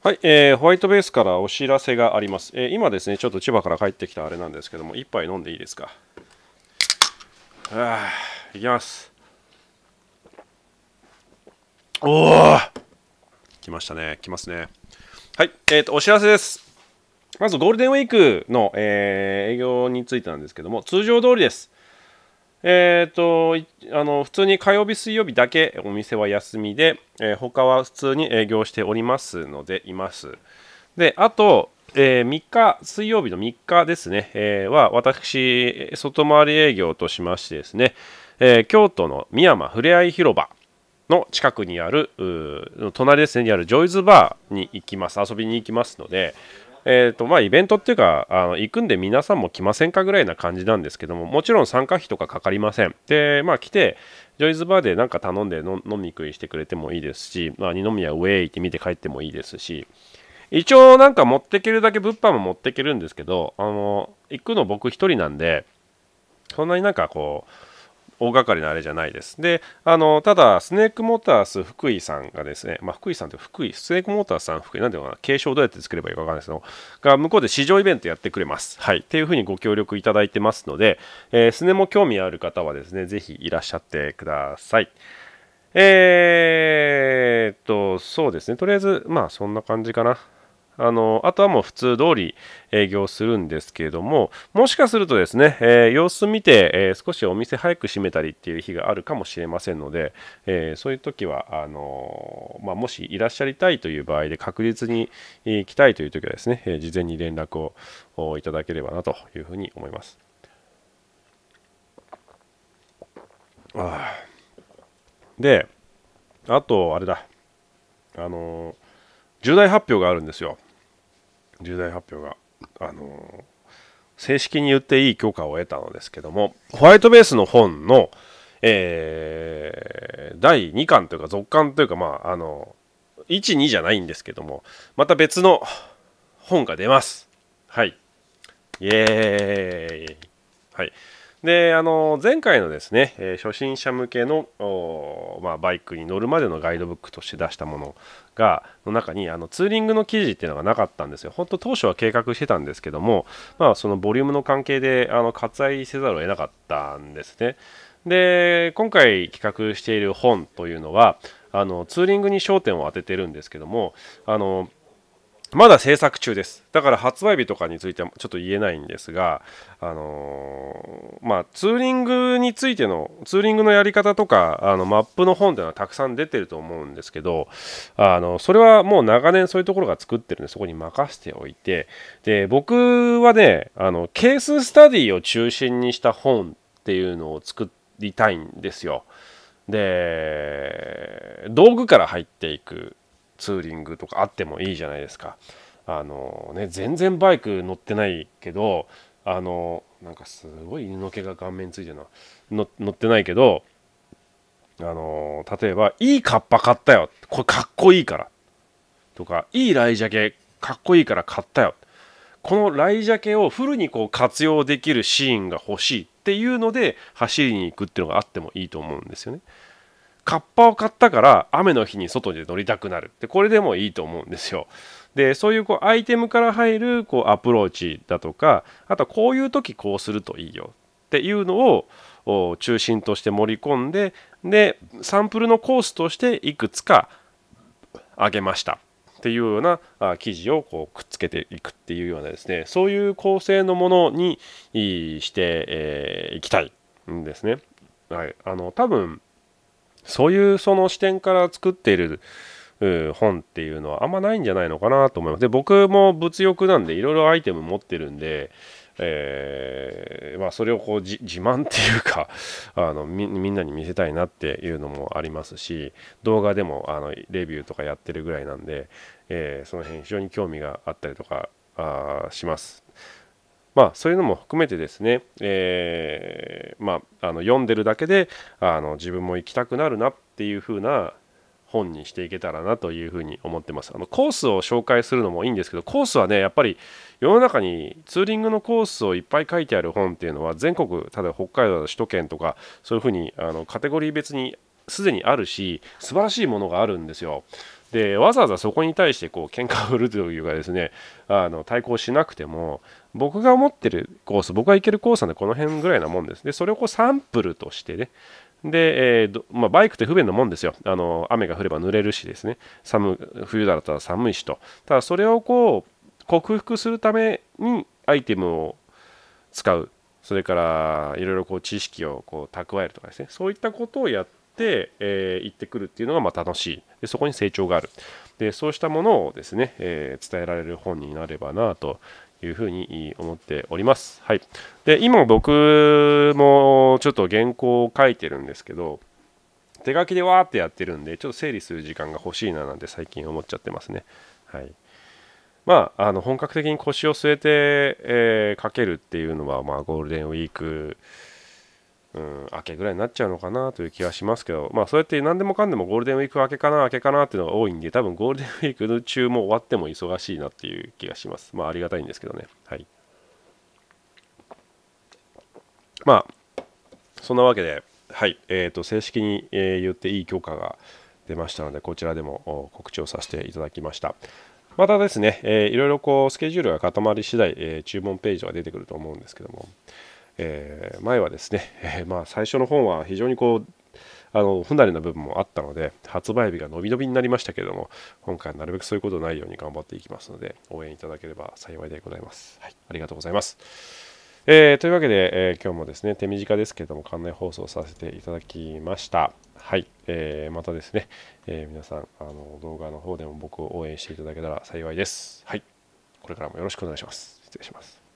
はい、えー、ホワイトベースからお知らせがあります、えー、今ですね、ちょっと千葉から帰ってきたあれなんですけども、一杯飲んでいいですか。あいきます。おお来ましたね、来ますね。はい、えっ、ー、と、お知らせです。まずゴールデンウィークの、えー、営業についてなんですけども、通常通りです。えーと、あの普通に火曜日、水曜日だけお店は休みで、えー、他は普通に営業しておりますので、います。で、あと、えー、3日、水曜日の3日ですね、えー、は私、外回り営業としましてですね、えー、京都の三山ふれあい広場の近くにある、隣ですね、にあるジョイズバーに行きます、遊びに行きますので、えっ、ー、と、まあ、イベントっていうか、あの行くんで皆さんも来ませんかぐらいな感じなんですけども、もちろん参加費とかかかりません。で、まあ、来て、ジョイズバーでなんか頼んで飲み食いしてくれてもいいですし、まあ、二宮ウェイ行って見て帰ってもいいですし、一応なんか持ってけるだけ物販も持ってけるんですけど、あの、行くの僕一人なんで、そんなになんかこう、大掛かりなあれじゃないです。で、あのただ、スネークモータース福井さんがですね、まあ、福井さんって福井、スネークモータースさん福井、なんていうのかな、継承どうやって作ればいいかわかんないですけど、が向こうで市場イベントやってくれます。はい。っていうふうにご協力いただいてますので、えー、スネも興味ある方はですね、ぜひいらっしゃってください。えー、っと、そうですね、とりあえず、まあ、そんな感じかな。あの、あとはもう普通通り営業するんですけれども、もしかするとですね、えー、様子見て、えー、少しお店早く閉めたりっていう日があるかもしれませんので、えー、そういう時は、あのまあ、もしいらっしゃりたいという場合で確実に行きたいという時はですね、え事前に連絡をいただければなというふうに思います。あで、あと、あれだ。あの重大発表があるんですよ。重大発表が、あの正式に言っていい許可を得たのですけども、ホワイトベースの本の、えー、第2巻というか、続巻というか、まあ、あの、1、2じゃないんですけども、また別の本が出ます。はい。イエーイ。はい。であの前回のですね、え初心者向けの、まあ、バイクに乗るまでのガイドブックとして出したものがの中にあのツーリングの記事っていうのがなかったんですよ。本当当初は計画してたんですけども、まあ、そのボリュームの関係であの割愛せざるを得なかったんですね。で今回企画している本というのはあのツーリングに焦点を当ててるんですけどもあのまだ制作中です。だから発売日とかについてはちょっと言えないんですが、あのー、まあ、ツーリングについての、ツーリングのやり方とか、あの、マップの本っていうのはたくさん出てると思うんですけど、あの、それはもう長年そういうところが作ってるんで、そこに任せておいて、で、僕はね、あの、ケーススタディを中心にした本っていうのを作りたいんですよ。で、道具から入っていくツーリングとかあってもいいじゃないですか。あのね、全然バイク乗ってないけど、あの、なんかすごい犬の毛が顔面ついてるな。乗ってないけど、あの、例えば、いいカッパ買ったよ。これかっこいいから。とか、いいライジャケかっこいいから買ったよ。このライジャケをフルにこう活用できるシーンが欲しいっていうので走りに行くっていうのがあってもいいと思うんですよね。カッパを買ったから雨の日に外で乗りたくなるってこれでもいいと思うんですよ。でそういうこうアイテムから入るこうアプローチだとかあとはこういう時こうするといいよっていうのを中心として盛り込んででサンプルのコースとしていくつかあげましたっていうような記事をこうくっつけていくっていうようなですねそういう構成のものにしてい、えー、きたいんですね。はい、あの多分そういうその視点から作っている本っていうのはあんまないんじゃないのかなと思います。で、僕も物欲なんでいろいろアイテム持ってるんで、えー、まあそれをこう自慢っていうか あのみんなに見せたいなっていうのもありますし動画でもあのレビューとかやってるぐらいなんで、えー、その辺非常に興味があったりとかあします。まあ、そういうのも含めてですね、えー、まあ、あの読んでるだけであの自分も行きたくなるなっていう風な本にしていけたらなというふに思ってます。あのコースを紹介するのもいいんですけどコースはねやっぱり世の中にツーリングのコースをいっぱい書いてある本っていうのは全国例えば北海道首都圏とかそういうふうにあのカテゴリー別にすでにあるし素晴らしいものがあるんですよ。でわざわざそこに対してこう喧嘩を売るというかですねあの対抗しなくても僕が思ってるコース僕が行けるコースなんでこの辺ぐらいなもんですでそれをこうサンプルとしてねで、えーまあ、バイクって不便なもんですよあの雨が降れば濡れるしですね寒冬だったら寒いしとただそれをこう克服するためにアイテムを使うそれからいろいろこう知識をこう蓄えるとかですねそういったことをやって、えー、行ってくるっていうのがまあ楽しいでそこに成長があるでそうしたものをですね、えー、伝えられる本になればなというふうに思っております。はい、で今僕もちょっと原稿を書いてるんですけど手書きでわーってやってるんでちょっと整理する時間が欲しいななんて最近思っちゃってますね。はいまあ、あの本格的に腰を据えて、えー、書けるっていうのは、まあ、ゴールデンウィークうん、明けぐらいになっちゃうのかなという気はしますけど、まあ、そうやって何でもかんでもゴールデンウィーク明けかな、明けかなっていうのが多いんで、多分ゴールデンウィーク中も終わっても忙しいなっていう気がします。まあ、ありがたいんですけどね。はい。まあ、そんなわけで、はい、えっ、ー、と、正式に、え言っていい許可が出ましたので、こちらでも告知をさせていただきました。またですね、えー、いろいろこう、スケジュールが固まり次第、えー、注文ページは出てくると思うんですけども、えー、前はですね、えー、まあ、最初の本は非常にこうあの不慣れな部分もあったので発売日が伸び伸びになりましたけれども今回はなるべくそういうことないように頑張っていきますので応援いただければ幸いでございます、はい、ありがとうございます、えー、というわけで、えー、今日もですね手短ですけれども館内放送させていただきましたはい、えー、またですね、え皆さんあの動画の方でも僕を応援していただけたら幸いですはいこれからもよろしくお願いします失礼します